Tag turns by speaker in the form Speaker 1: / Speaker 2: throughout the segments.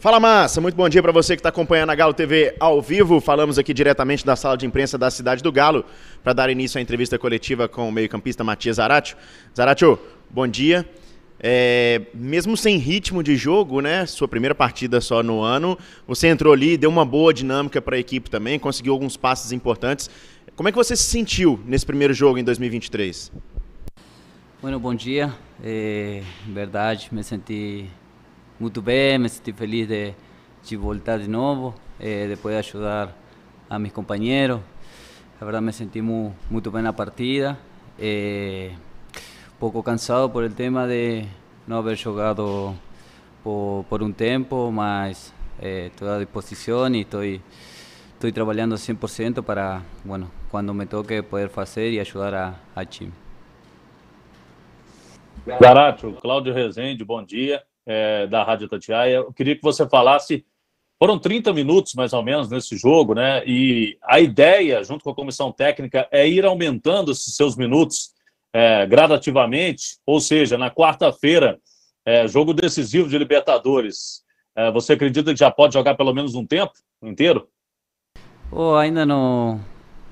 Speaker 1: Fala massa, muito bom dia para você que está acompanhando a Galo TV ao vivo. Falamos aqui diretamente da sala de imprensa da cidade do Galo para dar início à entrevista coletiva com o meio-campista Matias Zaratio. Zaratio, bom dia. É, mesmo sem ritmo de jogo, né? Sua primeira partida só no ano, você entrou ali, deu uma boa dinâmica para a equipe também, conseguiu alguns passes importantes. Como é que você se sentiu nesse primeiro jogo em 2023?
Speaker 2: Bueno, bom dia. É, verdade, me senti muito bem, me senti feliz de, de voltar de novo, eh, depois de poder ajudar a meus companheiros. A verdade, me senti mu, muito bem na partida. É, eh, pouco cansado por o tema de não haver jogado por, por um tempo, mas estou à disposição e estou trabalhando 100% para, bueno, quando me toque poder fazer e ajudar a, a time.
Speaker 1: Garacho, Cláudio Rezende, bom dia é, da Rádio Tatiaia. Eu queria que você falasse. Foram 30 minutos, mais ou menos, nesse jogo, né? E a ideia, junto com a comissão técnica, é ir aumentando esses seus minutos é, gradativamente, ou seja, na quarta-feira, é, jogo decisivo de Libertadores. É, você acredita que já pode jogar pelo menos um tempo inteiro?
Speaker 2: Oh, ainda não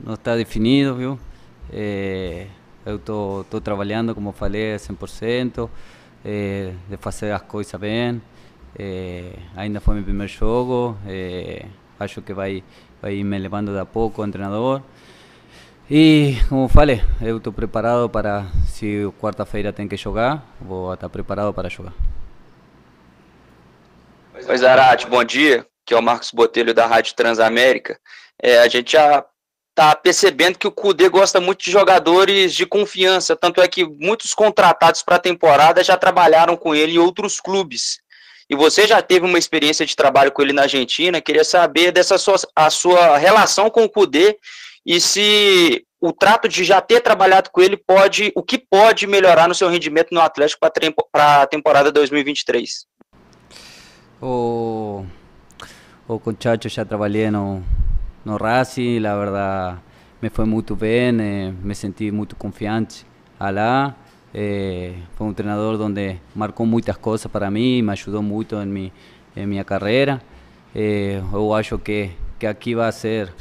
Speaker 2: não está definido, viu? É, eu estou trabalhando, como falei, 100% é, de fazer as coisas bem. É, eh, ainda foi meu primeiro jogo, é, acho que vai, vai me levando de a pouco o treinador. E como falei, eu estou preparado para se quarta-feira tem que jogar, vou estar preparado para jogar.
Speaker 3: Oi Zarate, bom dia. Que é o Marcos Botelho da Rádio Transamérica. É, a gente já tá percebendo que o Cudê gosta muito de jogadores de confiança, tanto é que muitos contratados para a temporada já trabalharam com ele em outros clubes. E você já teve uma experiência de trabalho com ele na Argentina, queria saber dessa sua, a sua relação com o Cudê e se o trato de já ter trabalhado com ele pode, o que pode melhorar no seu rendimento no Atlético para a temporada 2023.
Speaker 2: O, o Conchacho já trabalhei no, no Racing, la verdad me fue muy bien, eh, me sentí muy confiante. Alá eh, fue un entrenador donde marcó muchas cosas para mí, me ayudó mucho en mi, carrera. Eh, yo acho que, aquí va a ser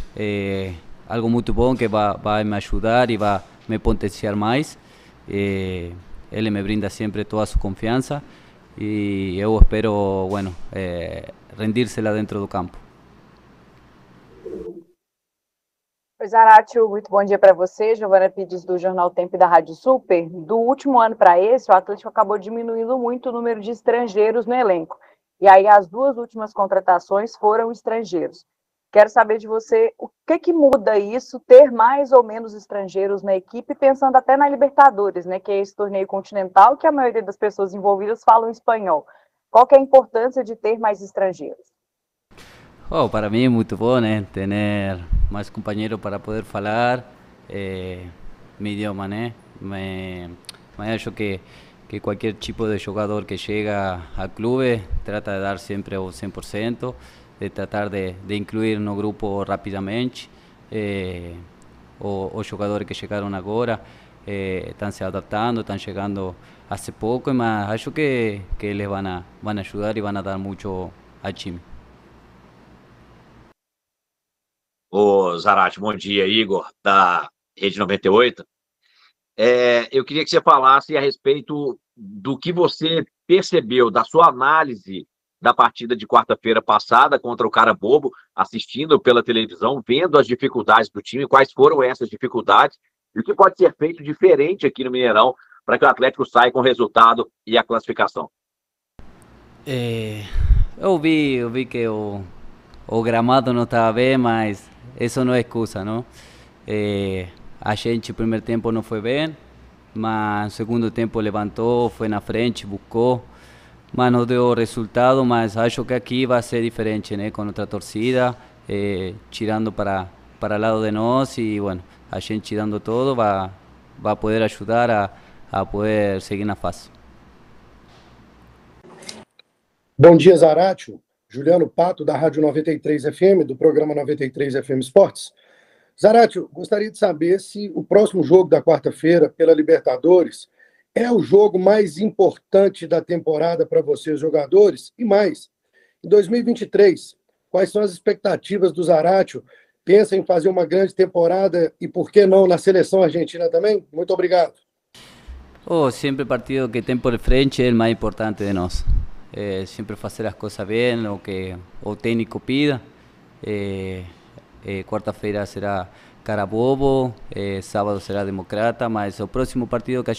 Speaker 2: algo muy bueno que va, va, a me ayudar y va a me potenciar más. él me brinda siempre toda su confianza y yo espero, bueno, rendírsela dentro del campo.
Speaker 1: Oi, Zaratio, muito bom dia para você. Giovana Pires, do Jornal Tempo e da Rádio Super. Do último ano para esse, o Atlético acabou diminuindo muito o número de estrangeiros no elenco. E aí, as duas últimas contratações foram estrangeiros. Quero saber de você o que, que muda isso, ter mais ou menos estrangeiros na equipe, pensando até na Libertadores, né, que é esse torneio continental que a maioria das pessoas envolvidas falam espanhol. Qual que é a importância de ter mais estrangeiros?
Speaker 2: Oh, para mí es muy bueno tener más compañeros para poder hablar eh, mi idioma, né? que que cualquier tipo de jugador que llega al club eh, trata de dar siempre un 100%, de tratar de, de incluir no grupo rápidamente. Eh, o, jugadores que llegaron ahora eh, están se adaptando, están llegando hace poco, mas acho que, que les van a, ayudar y van a dar mucho a time.
Speaker 3: Ô, Zarate, bom dia, Igor, da Rede 98. É, eu queria que você falasse a respeito do que você percebeu da sua análise da partida de quarta-feira passada contra o cara bobo, assistindo pela televisão, vendo as dificuldades do time, quais foram essas dificuldades e o que pode ser feito diferente aqui no Mineirão para que o Atlético saia com o resultado e a classificação.
Speaker 2: É, eu vi, eu vi que o, o gramado não estava bem, mas isso não é excusa, não? É, eh, a gente, primeiro tempo, não foi bem, mas no segundo tempo levantou, foi na frente, buscou. Mas não deu resultado, mas acho que aqui vai ser diferente, né? Com outra torcida, é, eh, tirando para para lado de nós e, bueno, a gente tirando todo vai, vai poder ajudar a, a poder seguir na fase.
Speaker 1: Bom dia, Zaratio. Juliano Pato, da Rádio 93 FM, do programa 93 FM Esportes. Zarate, gostaria de saber se o próximo jogo da quarta-feira pela Libertadores é o jogo mais importante da temporada para vocês, jogadores, e mais. Em 2023, quais são as expectativas do Zaratio? Pensa em fazer uma grande temporada e, por que não, na seleção argentina também? Muito obrigado.
Speaker 2: Oh, sempre o partido que tem por frente é o mais importante de nós. Eh, siempre hacer las cosas bien, lo que o técnico pida. Eh, eh, cuarta eh, feira será Carabobo, sábado será Democrata, mas el próximo partido que a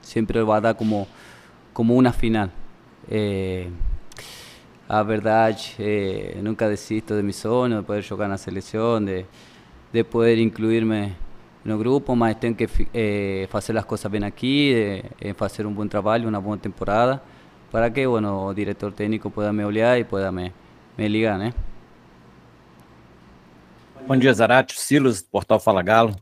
Speaker 2: siempre lo va a dar como, como una final. a verdad nunca desisto de mi sueño de poder jugar la la de, de poder incluirme en el grupo, pero tengo que hacer las cosas bien aquí, hacer un buen trabajo una una temporada. para que bueno, o diretor técnico pueda me olhar e pueda me, me ligar, né? Bom dia, Zarate. Silos, do Portal Fala
Speaker 3: Galo.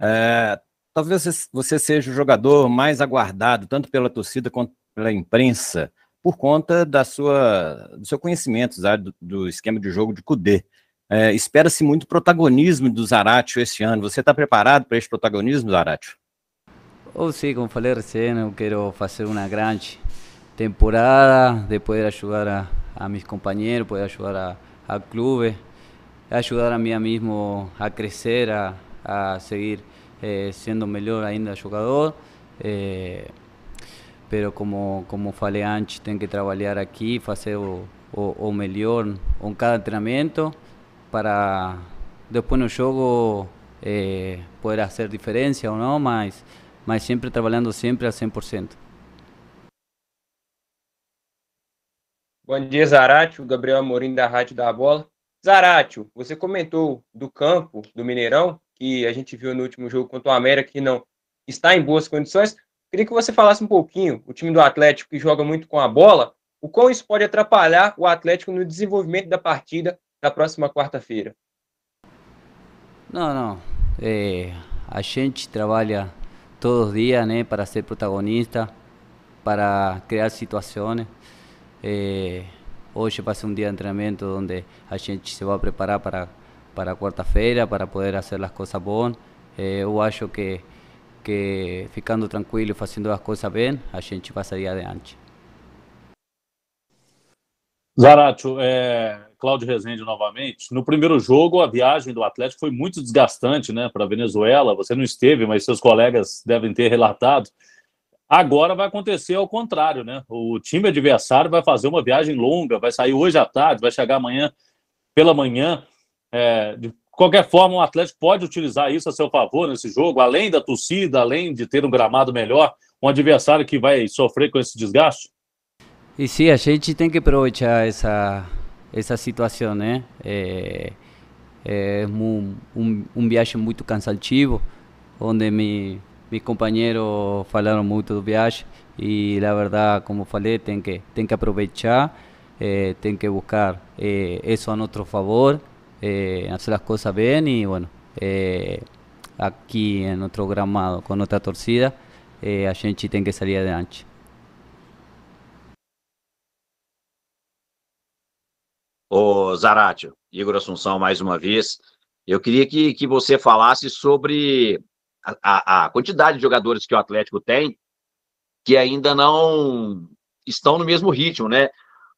Speaker 3: É, talvez você seja o jogador mais aguardado, tanto pela torcida quanto pela imprensa, por conta da sua, do seu conhecimento do, do esquema de jogo de Cudê. É, Espera-se muito protagonismo do Zaratio este ano. Você está preparado para esse protagonismo, Zaratio?
Speaker 2: Oh, sim, como falei recém, eu quero fazer uma grande temporada, de poder ayudar a, mis compañeros, poder ayudar a, club clubes, ayudar a mí mismo a crecer, a, seguir eh, siendo mejor ainda jugador. Eh, pero como, como falei antes, tengo que trabajar aquí, hacer o, mejor en cada entrenamiento para después en el juego eh, poder hacer diferencia o no, más siempre trabajando siempre al 100%.
Speaker 3: Bom dia, Zaratio. Gabriel Amorim, da Rádio da Bola. Zaratio, você comentou do campo do Mineirão, que a gente viu no último jogo contra o América, que não está em boas condições. Queria que você falasse um pouquinho, o time do Atlético que joga muito com a bola, o quão isso pode atrapalhar o Atlético no desenvolvimento da partida da próxima quarta-feira.
Speaker 2: Não, não. É, a gente trabalha todos os dias né, para ser protagonista, para criar situações. É, eh, hoje vai ser um dia de treinamento onde a gente se vai preparar para para quarta-feira para poder fazer as coisas bom. É, eh, eu acho que que ficando tranquilo, e fazendo as coisas bem, a gente passaria adiante. Zaratio, é, eh,
Speaker 1: Cláudio Rezende novamente. No primeiro jogo, a viagem do Atlético foi muito desgastante né, para a Venezuela. Você não esteve, mas seus colegas devem ter relatado. Agora vai acontecer ao contrário, né? O time adversário vai fazer uma viagem longa, vai sair hoje à tarde, vai chegar amanhã pela manhã. É, de qualquer forma, o Atlético pode utilizar isso a seu favor nesse jogo, além da torcida, além de ter um gramado melhor, um adversário que vai sofrer com esse desgaste?
Speaker 2: E sim, a gente tem que aproveitar essa, essa situação, né? É, é um, um, um viagem muito cansativo, onde me Mis companheiros falaram muito do viagem e, na verdade, como falei, tem que, tem que aproveitar, eh, tem que buscar eh, isso a nosso favor, eh, fazer as coisas bem e, bueno, eh, aqui em nosso gramado, com nossa torcida, a gente tem que sair adiante.
Speaker 3: Ô Zaratio, Igor Assunção mais uma vez. Eu queria que, que você falasse sobre a, a quantidade de jogadores que o Atlético tem que ainda não estão no mesmo ritmo, né?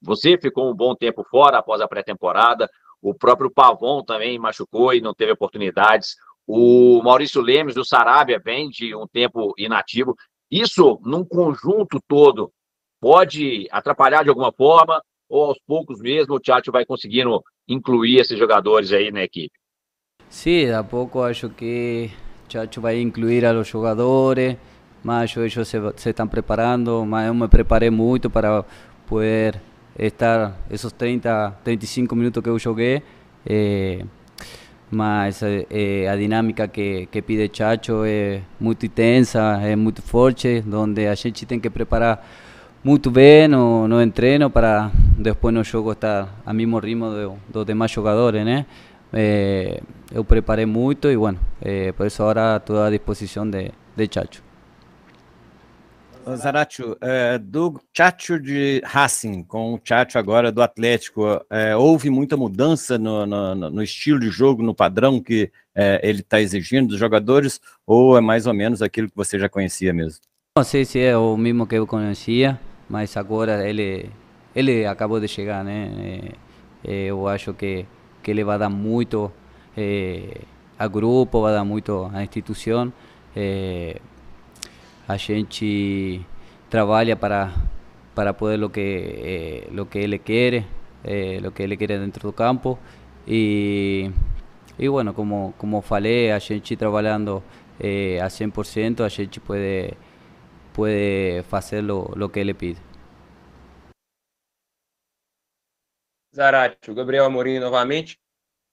Speaker 3: Você ficou um bom tempo fora após a pré-temporada, o próprio Pavon também machucou e não teve oportunidades. O Maurício Lemes do Sarabia vem de um tempo inativo. Isso, num conjunto todo, pode atrapalhar de alguma forma, ou aos poucos mesmo o Tchatcho vai conseguindo incluir esses jogadores aí na equipe?
Speaker 2: Sim, a pouco acho que Chacho va a incluir a los jugadores, mayo ellos se, están preparando, más yo me preparé mucho para poder estar esos 30, 35 minutos que yo jugué, eh, la eh, dinámica que, pide Chacho es muy intensa, es muy fuerte, donde a gente tiene que preparar muy bien no, no entreno para después no juego estar al mismo ritmo de los demás jugadores, Eh, yo preparé mucho y bueno, eh, por eso ahora estou à disposição de, de Chacho.
Speaker 3: Zaratio, é, eh, do Chacho de Racing com o Chacho agora do Atlético, é, houve muita mudança no, no, no, estilo de jogo, no padrão que é, ele está exigindo dos jogadores, ou é mais ou menos aquilo que você já conhecia mesmo?
Speaker 2: Não sei se é o mesmo que eu conhecia, mas agora ele, ele acabou de chegar, né? Eu acho que que le va a dar mucho al eh, a grupo, a dar mucho a institución. institución. Eh, a gente trabaja para para poder lo que eh, lo que él quiere lo que él quiere dentro del campo y, bueno como como falé a gente trabajando eh, a 100% a gente puede puede hacer lo, lo que él pide
Speaker 3: Zarate, o Gabriel Amorim novamente.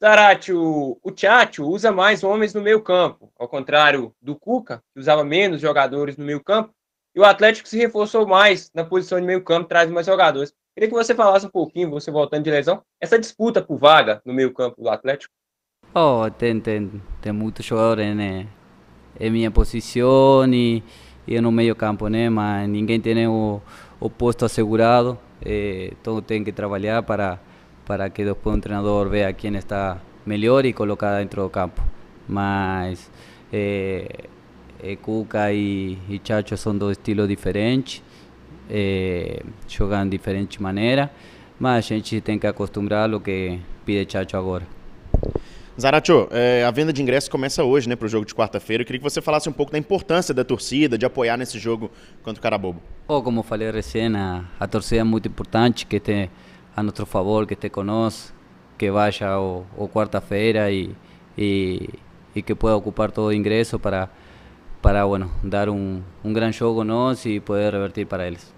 Speaker 3: Zarate, o, o Tchatcho usa mais homens no meio campo, ao contrário do Cuca, que usava menos jogadores no meio campo, e o Atlético se reforçou mais na posição de meio campo, traz mais jogadores. Queria que você falasse um pouquinho, você voltando de lesão, essa disputa por vaga no meio campo do Atlético.
Speaker 2: Oh, tem, tem, tem muitos jogadores, né? É minha posição e, e no meio campo, né? Mas ninguém tem o, o posto assegurado, então eh, todo tem que trabalhar para para que depois o treinador veja quem está melhor e colocar dentro do campo. Mas eh, eh, Cuca e, e, Chacho são dois estilos diferentes, é, jogam de diferente maneira, mas a gente tem que acostumar o que pide Chacho agora. Zaracho, é, a venda de ingressos começa hoje, né, para o
Speaker 1: jogo de quarta-feira. Eu queria que você falasse um pouco da importância da torcida, de apoiar nesse jogo contra o Carabobo.
Speaker 2: Bom, oh, como falei recém, a, a torcida é muito importante, que tem a nosso favor, que esteja conosco, que vá ao, quarta-feira e, e, e, que possa ocupar todo o ingresso para, para bueno, dar um, um grande jogo nós e poder revertir para eles.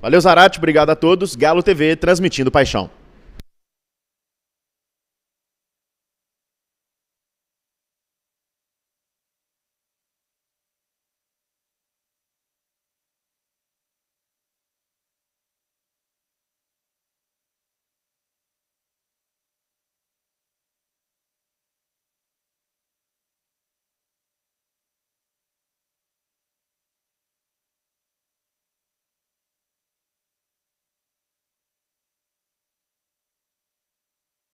Speaker 2: Valeu, Zarate. Obrigado a todos. Galo
Speaker 1: TV transmitindo paixão.